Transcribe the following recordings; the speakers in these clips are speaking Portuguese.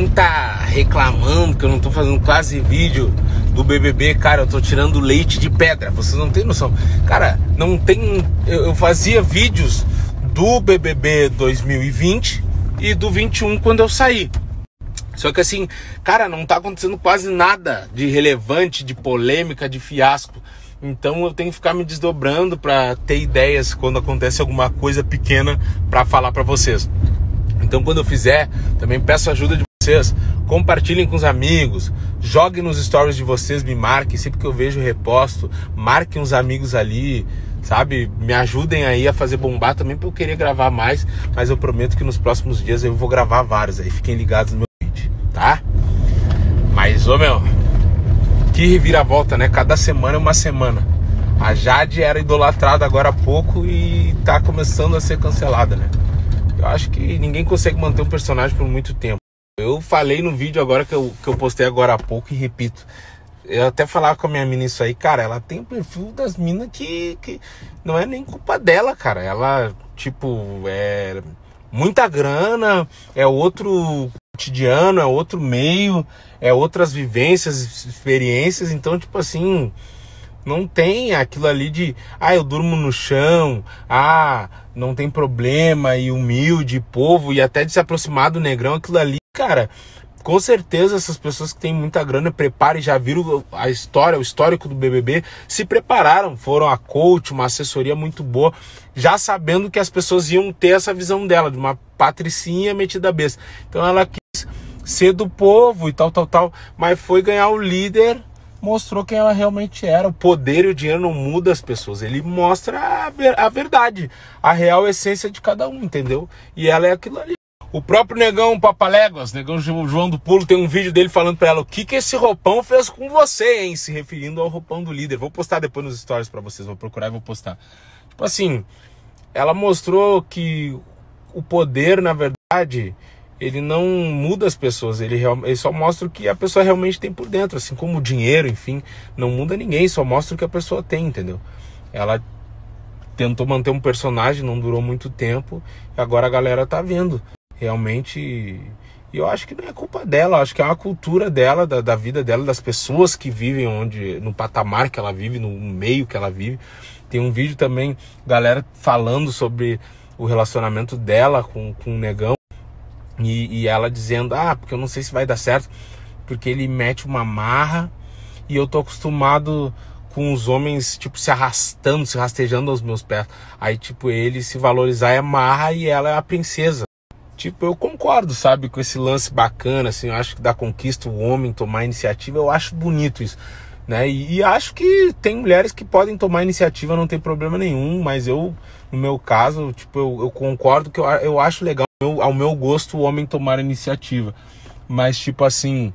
quem tá reclamando que eu não tô fazendo quase vídeo do BBB, cara, eu tô tirando leite de pedra. Vocês não tem noção. Cara, não tem. Eu, eu fazia vídeos do BBB 2020 e do 21 quando eu saí. Só que assim, cara, não tá acontecendo quase nada de relevante, de polêmica, de fiasco. Então eu tenho que ficar me desdobrando para ter ideias quando acontece alguma coisa pequena para falar para vocês. Então quando eu fizer, também peço ajuda de vocês, compartilhem com os amigos, joguem nos stories de vocês, me marquem, sempre que eu vejo reposto, marquem uns amigos ali, sabe? Me ajudem aí a fazer bombar também para eu querer gravar mais, mas eu prometo que nos próximos dias eu vou gravar vários aí, fiquem ligados no meu vídeo, tá? Mas ô meu, que reviravolta, né? Cada semana é uma semana. A Jade era idolatrada agora há pouco e tá começando a ser cancelada, né? Eu acho que ninguém consegue manter um personagem por muito tempo. Eu falei no vídeo agora que eu, que eu postei agora há pouco e repito. Eu até falava com a minha mina isso aí, cara, ela tem o perfil das minas que, que não é nem culpa dela, cara. Ela, tipo, é muita grana, é outro cotidiano, é outro meio, é outras vivências, experiências. Então, tipo assim, não tem aquilo ali de, ah, eu durmo no chão, ah, não tem problema, e humilde, povo, e até de se aproximar do negrão, aquilo ali. Cara, com certeza essas pessoas que têm muita grana preparem, já viram a história, o histórico do BBB, se prepararam, foram a coach, uma assessoria muito boa, já sabendo que as pessoas iam ter essa visão dela, de uma patricinha metida besta. Então ela quis ser do povo e tal, tal, tal, mas foi ganhar o líder, mostrou quem ela realmente era. O poder e o dinheiro não muda as pessoas, ele mostra a, ver a verdade, a real essência de cada um, entendeu? E ela é aquilo ali. O próprio negão Papaléguas, negão João do Pulo, tem um vídeo dele falando para ela o que que esse roupão fez com você, hein? Se referindo ao roupão do líder. Vou postar depois nos stories para vocês, vou procurar e vou postar. Tipo assim, ela mostrou que o poder, na verdade, ele não muda as pessoas, ele, ele só mostra o que a pessoa realmente tem por dentro, assim como o dinheiro, enfim, não muda ninguém, só mostra o que a pessoa tem, entendeu? Ela tentou manter um personagem, não durou muito tempo, e agora a galera tá vendo realmente. E eu acho que não é culpa dela, acho que é uma cultura dela, da, da, vida dela, das pessoas que vivem onde, no patamar que ela vive, no meio que ela vive. Tem um vídeo também, galera falando sobre o relacionamento dela com, com o negão e, e ela dizendo: Ah, porque eu não sei se vai dar certo, porque ele mete uma marra e eu tô acostumado com os homens, tipo, se arrastando, se rastejando aos meus pés. Aí, tipo, ele se valorizar é marra e ela é a princesa. Tipo, eu concordo, sabe, com esse lance bacana, assim, eu acho que da conquista o homem tomar iniciativa, eu acho bonito isso, né? E, e acho que tem mulheres que podem tomar iniciativa, não tem problema nenhum, mas eu, no meu caso, tipo, eu, eu concordo que eu, eu acho legal, eu, ao meu gosto, o homem tomar iniciativa. Mas, tipo assim,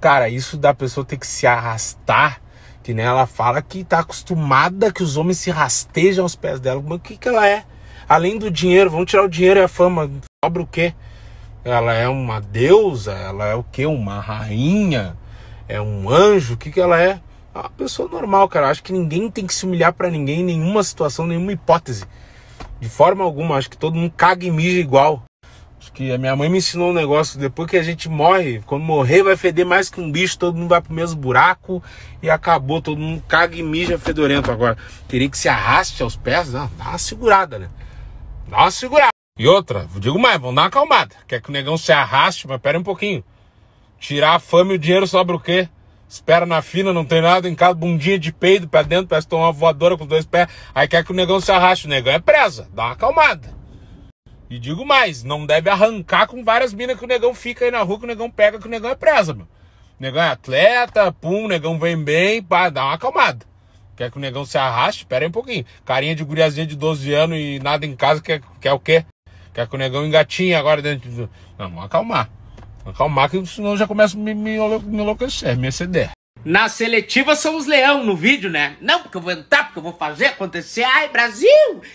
cara, isso da pessoa ter que se arrastar, que né, ela fala que tá acostumada que os homens se rastejam aos pés dela, mas o que que ela é? além do dinheiro, vão tirar o dinheiro e a fama cobra o quê? Ela é uma deusa? Ela é o quê? Uma rainha? É um anjo? O que, que ela é? É uma pessoa normal, cara. Acho que ninguém tem que se humilhar para ninguém, em nenhuma situação, nenhuma hipótese. De forma alguma. Acho que todo mundo caga e mija igual. Acho que a minha mãe me ensinou um negócio: depois que a gente morre, quando morrer, vai feder mais que um bicho, todo mundo vai pro mesmo buraco e acabou. Todo mundo caga e mija fedorento agora. Teria que se arraste aos pés, dá uma segurada, né? Dá uma segurada. E outra, digo mais, vão dar uma acalmada. Quer que o negão se arraste, mas pera um pouquinho. Tirar a fama e o dinheiro sobra o quê? Espera na fina, não tem nada em casa, bundinha de peido pra dentro, parece tomar uma voadora com dois pés. Aí quer que o negão se arraste. O negão é presa, dá uma acalmada. E digo mais, não deve arrancar com várias minas que o negão fica aí na rua, que o negão pega, que o negão é presa, meu. O negão é atleta, pum, o negão vem bem, pá, dá uma acalmada. Quer que o negão se arraste? Pera aí um pouquinho. Carinha de guriazinha de 12 anos e nada em casa, quer, quer o quê? Quer que o negão engatinha agora dentro do. Não, vamos acalmar. Vamos acalmar, que senão já começa a me, me, me enlouquecer, me exceder. Na seletiva são os leão no vídeo, né? Não, porque eu vou entrar, porque eu vou fazer acontecer. Ai, Brasil!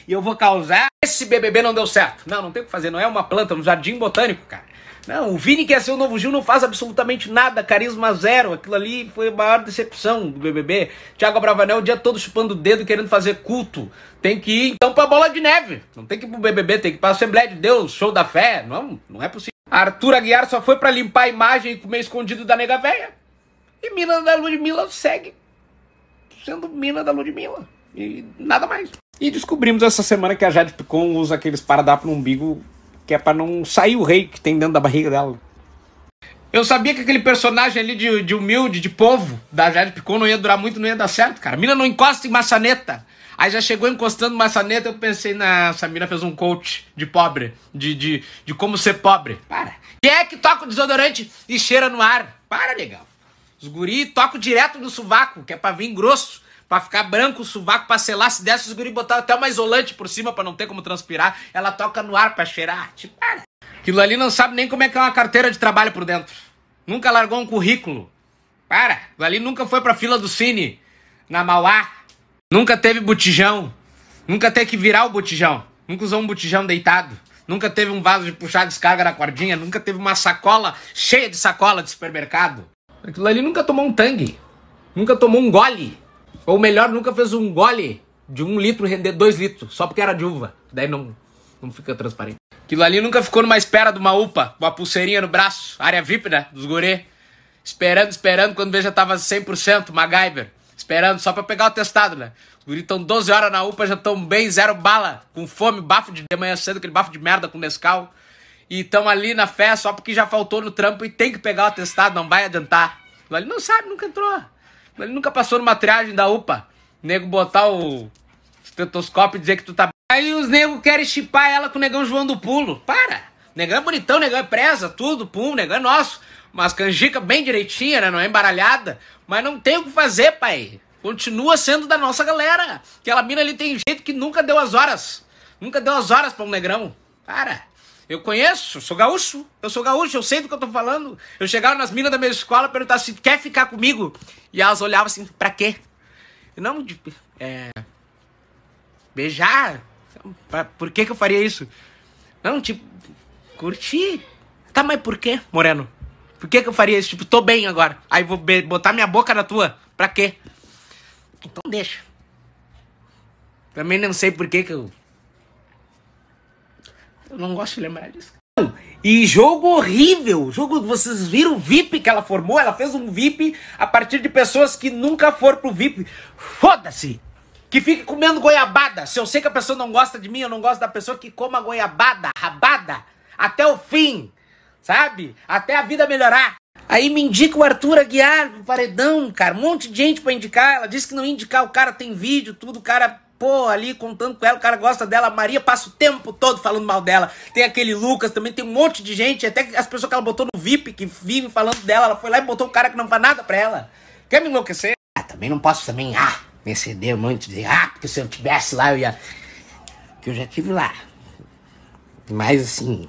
E eu vou causar. Esse BBB não deu certo. Não, não tem o que fazer, não é uma planta no é um jardim botânico, cara. Não, o Vini quer ser o novo Gil, não faz absolutamente nada, carisma zero. Aquilo ali foi a maior decepção do BBB. Thiago Bravanel o dia todo chupando o dedo, querendo fazer culto. Tem que ir então pra Bola de Neve. Não tem que ir pro BBB, tem que ir pra Assembleia de Deus, show da fé. Não, não é possível. Arthur Aguiar só foi para limpar a imagem e comer escondido da nega véia. E Mina da Ludmilla segue sendo Mina da Ludmilla. E nada mais. E descobrimos essa semana que a Jade Picon usa aqueles dar no umbigo que é para não sair o rei que tem dentro da barriga dela. Eu sabia que aquele personagem ali de, de humilde, de povo, da Jade Picon, não ia durar muito, não ia dar certo, cara. mina não encosta em maçaneta. Aí já chegou encostando maçaneta, eu pensei, na essa mina fez um coach de pobre, de, de, de como ser pobre. Para. Quem é que toca o desodorante e cheira no ar? Para, legal. Os guri tocam direto no sovaco, que é pra vir grosso para ficar branco o sovaco, pra selar. Se desse os guri botar até uma isolante por cima para não ter como transpirar. Ela toca no ar para cheirar. Tipo, cara. Ah. Aquilo ali não sabe nem como é que é uma carteira de trabalho por dentro. Nunca largou um currículo. Para. Aquilo ali nunca foi pra fila do Cine, na Mauá. Nunca teve botijão. Nunca teve que virar o botijão. Nunca usou um botijão deitado nunca teve um vaso de puxar descarga na cordinha, nunca teve uma sacola cheia de sacola de supermercado. Aquilo ali nunca tomou um tangue, nunca tomou um gole. Ou melhor, nunca fez um gole de um litro render dois litros, só porque era de uva. Daí não, não fica transparente. Aquilo ali nunca ficou numa espera de uma UPA, a pulseirinha no braço, área VIP, né? Dos gurê. Esperando, esperando, quando veja tava 100%, MacGyver. Esperando só pra pegar o testado, né? Os guris estão 12 horas na UPA, já estão bem, zero bala, com fome, bafo de, de manhã cedo, aquele bafo de merda com Nescau. E estão ali na fé só porque já faltou no trampo e tem que pegar o testado, não vai adiantar. Aquilo ali não sabe, nunca entrou. Ele nunca passou numa triagem da UPA. nego botar o estetoscópio e dizer que tu tá. Aí os negros querem chipar ela com o negão João do Pulo. Para! negão é bonitão, negão é presa, tudo, pum, negão é nosso. Mas canjica bem direitinha, né? Não é embaralhada. Mas não tem o que fazer, pai. Continua sendo da nossa galera. Aquela mina ali tem jeito que nunca deu as horas. Nunca deu as horas para um negrão. Para! Eu conheço, sou gaúcho, eu sou gaúcho, eu sei do que eu tô falando. Eu chegava nas minas da minha escola, perguntava se quer ficar comigo. E elas olhavam assim, pra quê? Eu não, é. Beijar? Por que, que eu faria isso? Não, tipo, curti. Tá, mas por quê, Moreno? Por que, que eu faria isso? Tipo, tô bem agora. Aí vou botar minha boca na tua. Pra quê? Então deixa. Também não sei por que, que eu eu não gosto de lembrar disso. E jogo horrível. Jogo vocês viram o VIP que ela formou? Ela fez um VIP a partir de pessoas que nunca foram pro VIP. Foda-se! Que fique comendo goiabada. Se eu sei que a pessoa não gosta de mim, eu não gosto da pessoa que coma goiabada, rabada, até o fim, sabe? Até a vida melhorar. Aí me indica o Arthur Aguiar, o paredão, cara. Um monte de gente pra indicar. Ela disse que não indicar, o cara tem vídeo, tudo, o cara pô, ali contando com ela, o cara gosta dela, a Maria passa o tempo todo falando mal dela. Tem aquele Lucas também, tem um monte de gente, até as pessoas que ela botou no VIP, que vive falando dela, ela foi lá e botou um cara que não faz nada pra ela. Quer me enlouquecer? Ah, também não posso também, ah, me exceder muito, dizer, ah, porque se eu tivesse lá, eu ia... Que eu já tive lá. Mas, assim...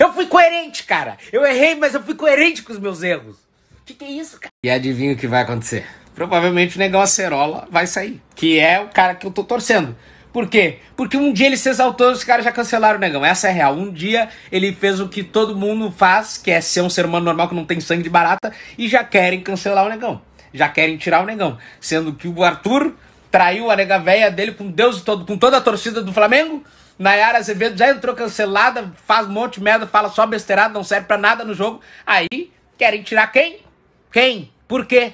Eu fui coerente, cara. Eu errei, mas eu fui coerente com os meus erros. O que, que é isso, cara? E adivinha o que vai acontecer? provavelmente o Negão Acerola vai sair. Que é o cara que eu tô torcendo. Por quê? Porque um dia ele se exaltou e os caras já cancelaram o negão. Essa é real. Um dia ele fez o que todo mundo faz, que é ser um ser humano normal que não tem sangue de barata, e já querem cancelar o negão. Já querem tirar o negão. Sendo que o Arthur traiu a nega véia dele com Deus todo, com toda a torcida do Flamengo. Nayara Azevedo já entrou cancelada, faz um monte de merda, fala só besteirada, não serve para nada no jogo. Aí querem tirar quem? Quem? Por quê?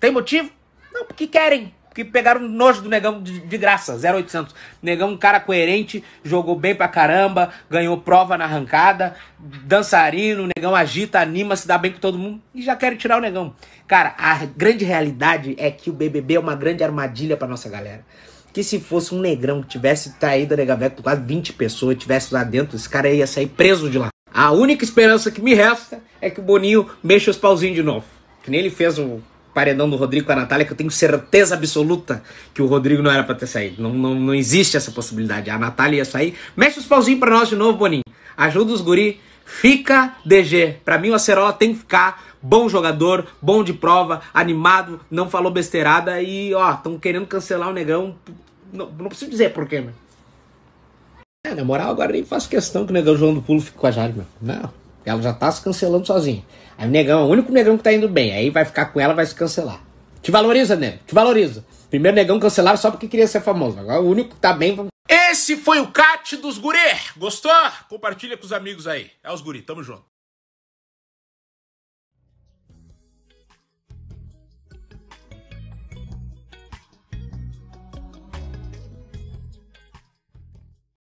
Tem motivo? Não, porque querem. Porque pegaram nojo do negão de, de graça, 0800. Negão, um cara coerente, jogou bem pra caramba, ganhou prova na arrancada, dançarino, negão agita, anima, se dá bem com todo mundo e já querem tirar o negão. Cara, a grande realidade é que o BBB é uma grande armadilha pra nossa galera. Que se fosse um negrão que tivesse traído a Negaveco com quase 20 pessoas, tivesse lá dentro, esse cara ia sair preso de lá. A única esperança que me resta é que o Boninho mexa os pauzinhos de novo. Que nem ele fez o paredão do Rodrigo com a Natália, que eu tenho certeza absoluta que o Rodrigo não era para ter saído. Não, não, não existe essa possibilidade. A Natália ia sair. Mexe os pauzinhos para nós de novo, Boninho. Ajuda os guri. Fica DG. Para mim, o Acerola tem que ficar. Bom jogador, bom de prova, animado, não falou besteirada e, ó, estão querendo cancelar o negão. Não, não preciso dizer porquê, né? É, na moral, agora nem faço questão que o negão João do Pulo fique com a Jade, meu. Não. Ela já tá se cancelando sozinha. Aí o negão, o único negão que tá indo bem. Aí vai ficar com ela, vai se cancelar. Te valoriza, nego. Te valoriza. Primeiro negão cancelado só porque queria ser famoso. Agora o único que tá bem. Esse foi o Cat dos Gurê. Gostou? Compartilha com os amigos aí. É os Guri, tamo junto.